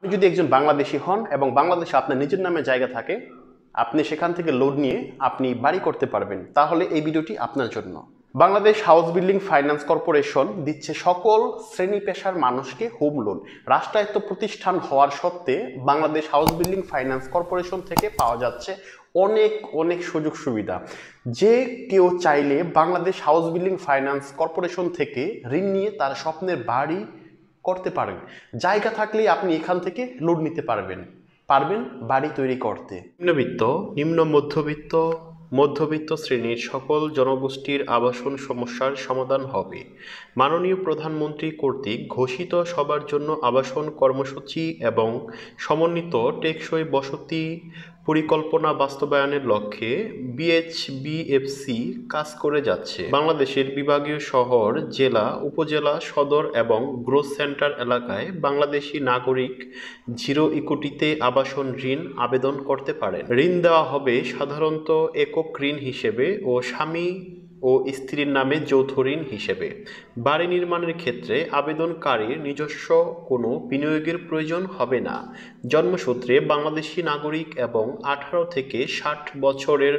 আপনি যদি একজন বাংলাদেশি হন এবং বাংলাদেশে আপনার নিজের নামে জায়গা থাকে আপনি সেখান থেকে লোড নিয়ে আপনি বাড়ি করতে পারবেন তাহলে এই ভিডিওটি আপনার জন্য Bangladesh House Building Finance Corporation দিচ্ছে সকল শ্রেণী পেশার মানুষকে হোম লোন রাষ্ট্রায়ত্ত প্রতিষ্ঠান হওয়ার সত্ত্বে Bangladesh House Building Finance Corporation থেকে পাওয়া যাচ্ছে অনেক অনেক সুযোগ সুবিধা যে কেউ চাইলে Bangladesh House Building Finance Corporation থেকে ঋণ নিয়ে তার স্বপ্নের বাড়ি করতে পারবেন জায়গা থাকলে আপনি এখান থেকে লোড নিতে পারবেন পারবেন বাড়ি তৈরি করতে নিম্নবিত্ত নিম্ন মধ্যবিত্ত মধ্যবিত্ত শ্রেণীর সকল জনগোষ্ঠীর আবাসন সমস্যার সমাধান হবে মাননীয় প্রধানমন্ত্রী কর্তৃক ঘোষিত সবার জন্য আবাসন কর্মসূচি এবং সমন্বিত টেকসই বসতি পরিকল্পনা বাস্তবায়নের লক্ষ্যে বিএইচবিএফসি কাজ করে যাচ্ছে বাংলাদেশের বিভাগীয় শহর জেলা উপজেলা সদর এবং গ্রোথ সেন্টার এলাকায় বাংলাদেশি নাগরিক জিরো ইকুটিতে আবাসন ঋণ আবেদন করতে পারেন ঋণ দেওয়া হবে সাধারণত একক ঋণ হিসেবে ও স্বামী ও স্ত্রীর নামে যৌথ ঋণ হিসেবে বাড়ি নির্মাণের ক্ষেত্রে আবেদনকারীর নিজস্ব কোনো বিনিয়োগের প্রয়োজন হবে না জন্মসূত্রে বাংলাদেশি নাগরিক এবং আঠারো থেকে ষাট বছরের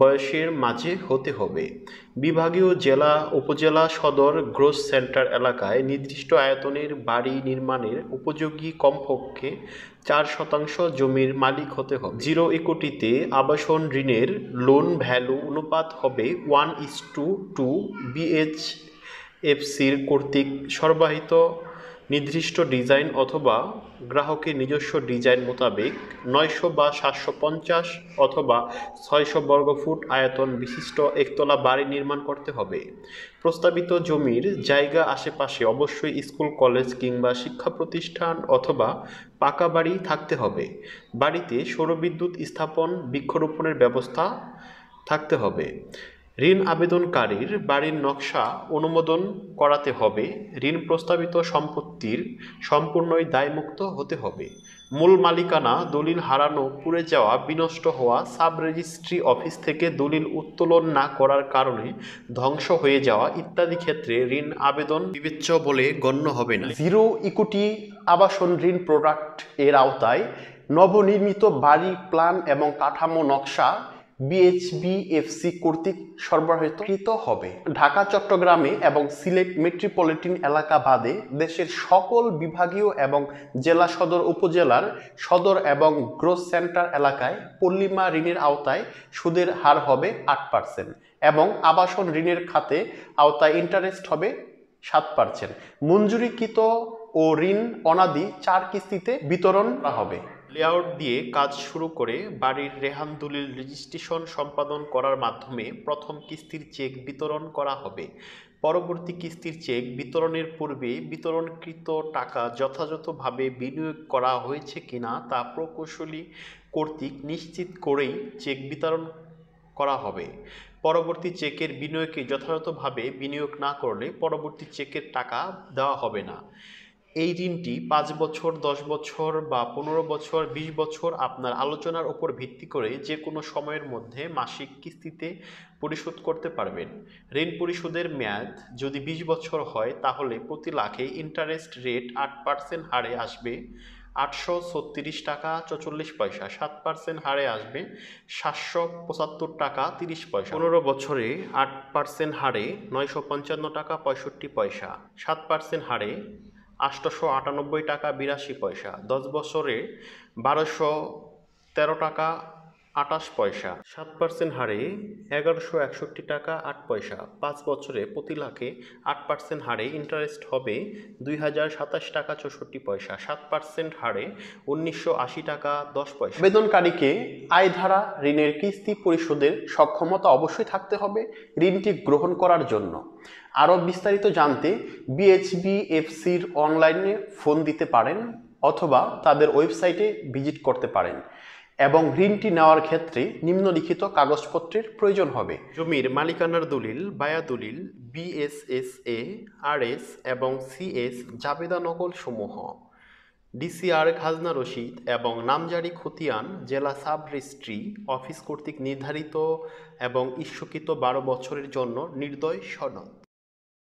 বয়সের মাঝে হতে হবে বিভাগীয় জেলা উপজেলা সদর গ্রোস সেন্টার এলাকায় নির্দিষ্ট আয়তনের বাড়ি নির্মাণের উপযোগী কমপক্ষে চার শতাংশ জমির মালিক হতে হবে জিরো ইকুটিতে আবাসন ঋণের লোন ভ্যালু অনুপাত হবে ওয়ান ইস টু টু বিএইচ এফসির কর্তৃক সর্বাহিত নির্দিষ্ট ডিজাইন অথবা গ্রাহকের নিজস্ব ডিজাইন মোতাবেক নয়শো বা সাতশো পঞ্চাশ অথবা ছয়শো বর্গ ফুট আয়তন বিশিষ্ট একতলা বাড়ি নির্মাণ করতে হবে প্রস্তাবিত জমির জায়গা আশেপাশে অবশ্যই স্কুল কলেজ কিংবা শিক্ষা প্রতিষ্ঠান অথবা পাকা বাড়ি থাকতে হবে বাড়িতে সৌরবিদ্যুৎ স্থাপন বৃক্ষরোপণের ব্যবস্থা থাকতে হবে ঋণ আবেদনকারীর বাড়ির নকশা অনুমোদন করাতে হবে ঋণ প্রস্তাবিত সম্পত্তির সম্পূর্ণই দায়মুক্ত হতে হবে মূল মালিকানা দলিল হারানো পুড়ে যাওয়া বিনষ্ট হওয়া সাব রেজিস্ট্রি অফিস থেকে দলিল উত্তোলন না করার কারণে ধ্বংস হয়ে যাওয়া ইত্যাদি ক্ষেত্রে ঋণ আবেদন বিবেচ্য বলে গণ্য হবে না জিরো ইকুটি আবাসন ঋণ প্রোডাক্ট এর আওতায় নবনির্মিত বাড়ি প্ল্যান এবং কাঠামো নকশা বিএইচবিএফসি কর্তৃক সরবরাহিত হবে ঢাকা চট্টগ্রামে এবং সিলেট মেট্রোপলিটন এলাকা বাদে দেশের সকল বিভাগীয় এবং জেলা সদর উপজেলার সদর এবং গ্রোথ সেন্টার এলাকায় পল্লিমা ঋণের আওতায় সুদের হার হবে আট পার্সেন্ট এবং আবাসন ঋণের খাতে আওতায় ইন্টারেস্ট হবে সাত পার্সেন্ট মঞ্জুরিকৃত ও ঋণ অনাদি চার কিস্তিতে বিতরণ হবে লেআউট দিয়ে কাজ শুরু করে বাড়ির রেহান দলিল রেজিস্ট্রেশন সম্পাদন করার মাধ্যমে প্রথম কিস্তির চেক বিতরণ করা হবে পরবর্তী কিস্তির চেক বিতরণের পূর্বে বিতরণকৃত টাকা যথাযথভাবে বিনিয়োগ করা হয়েছে কিনা তা প্রকৌশলী কর্তৃক নিশ্চিত করেই চেক বিতরণ করা হবে পরবর্তী চেকের বিনিয়োগকে যথাযথভাবে বিনিয়োগ না করলে পরবর্তী চেকের টাকা দেওয়া হবে না এই ঋণটি পাঁচ বছর দশ বছর বা পনেরো বছর বিশ বছর আপনার আলোচনার উপর ভিত্তি করে যে কোনো সময়ের মধ্যে মাসিক কিস্তিতে পরিশোধ করতে পারবেন ঋণ পরিশোধের মেয়াদ যদি বিশ বছর হয় তাহলে প্রতি লাখে ইন্টারেস্ট রেট আট পার্সেন্ট হারে আসবে আটশো ছত্রিশ টাকা চচল্লিশ পয়সা সাত পার্সেন্ট হারে আসবে সাতশো পঁচাত্তর টাকা তিরিশ পয়সা পনেরো বছরে আট পার্সেন্ট হারে নয়শো পঞ্চান্ন টাকা পঁয়ষট্টি পয়সা সাত পার্সেন্ট হারে আটশোশো আটানব্বই টাকা বিরাশি পয়সা দশ বছরে বারোশো তেরো টাকা আটাশ পয়সা সাত পার্সেন্ট হারে এগারোশো একষট্টি টাকা আট পয়সা পাঁচ বছরে প্রতি লাখে আট পার্সেন্ট হারে ইন্টারেস্ট হবে দুই হাজার সাতাশ টাকা চৌষট্টি পয়সা সাত পার্সেন্ট হারে উনিশশো আশি টাকা দশ পয়সা আবেদনকারীকে আয় ধারা ঋণের কিস্তি পরিশোধের সক্ষমতা অবশ্যই থাকতে হবে ঋণটি গ্রহণ করার জন্য আরও বিস্তারিত জানতে বিএইচবিএফসির অনলাইনে ফোন দিতে পারেন অথবা তাদের ওয়েবসাইটে ভিজিট করতে পারেন এবং ঋণটি নেওয়ার ক্ষেত্রে নিম্নলিখিত কাগজপত্রের প্রয়োজন হবে জমির মালিকানার দলিল বায়া দলিল বিএসএসএ আরএস এবং সিএস জাবেদা নকল সমূহ ডিসিআর খাজনা রশিদ এবং নামজারি খতিয়ান জেলা সাব রেজিস্ট্রি অফিস কর্তৃক নির্ধারিত এবং ইস্যুকৃত বারো বছরের জন্য নির্দয় সনদ